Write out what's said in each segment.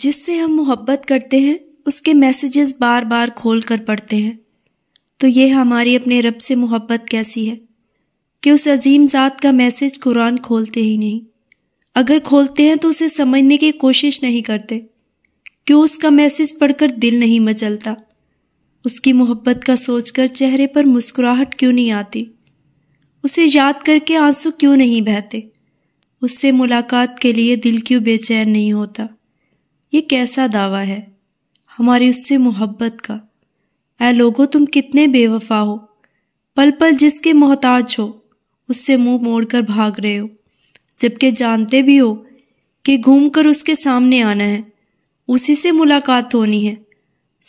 जिससे हम मोहब्बत करते हैं उसके मैसेजेस बार बार खोल कर पढ़ते हैं तो ये हमारी अपने रब से मोहब्बत कैसी है कि उस अजीम ज़ात का मैसेज कुरान खोलते ही नहीं अगर खोलते हैं तो उसे समझने की कोशिश नहीं करते क्यों उसका मैसेज पढ़कर दिल नहीं मचलता उसकी मोहब्बत का सोचकर चेहरे पर मुस्कुराहट क्यों नहीं आती उसे याद करके आंसू क्यों नहीं बहते उससे मुलाकात के लिए दिल क्यों बेचैन नहीं होता कैसा दावा है हमारी उससे मोहब्बत का ए लोगो तुम कितने बेवफा हो पल पल जिसके मोहताज हो उससे मुंह मोड़कर भाग रहे हो जबकि जानते भी हो कि घूमकर उसके सामने आना है उसी से मुलाकात होनी है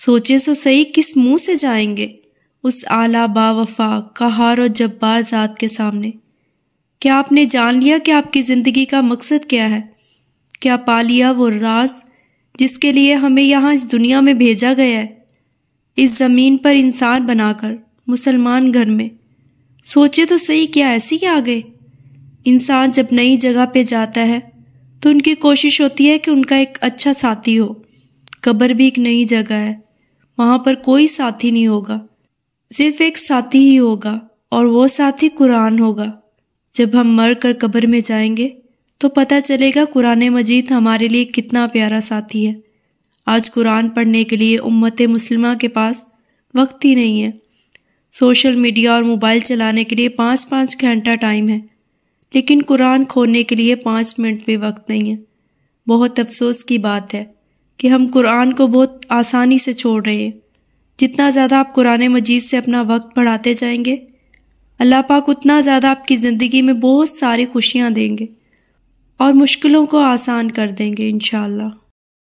सोचे सो तो सही किस मुंह से जाएंगे उस आला बावफा कहार और जब्बार ज़ात के सामने क्या आपने जान लिया कि आपकी ज़िंदगी का मकसद क्या है क्या पा लिया वो राज जिसके लिए हमें यहाँ इस दुनिया में भेजा गया है इस ज़मीन पर इंसान बनाकर मुसलमान घर में सोचे तो सही क्या ऐसे ही आ गए इंसान जब नई जगह पे जाता है तो उनकी कोशिश होती है कि उनका एक अच्छा साथी हो कब्र भी एक नई जगह है वहाँ पर कोई साथी नहीं होगा सिर्फ एक साथी ही होगा और वो साथी कुरान होगा जब हम मर कर कब्र में जाएंगे तो पता चलेगा कुरान मजीद हमारे लिए कितना प्यारा साथी है आज कुरान पढ़ने के लिए उम्मत मुसलमा के पास वक्त ही नहीं है सोशल मीडिया और मोबाइल चलाने के लिए पाँच पाँच घंटा टाइम है लेकिन कुरान खोने के लिए पाँच मिनट भी वक्त नहीं है बहुत अफसोस की बात है कि हम कुरान को बहुत आसानी से छोड़ रहे हैं जितना ज़्यादा आप कुरान मजीद से अपना वक्त बढ़ाते जाएंगे अल्लाह पाक उतना ज़्यादा आपकी ज़िंदगी में बहुत सारी खुशियाँ देंगे और मुश्किलों को आसान कर देंगे इनशाला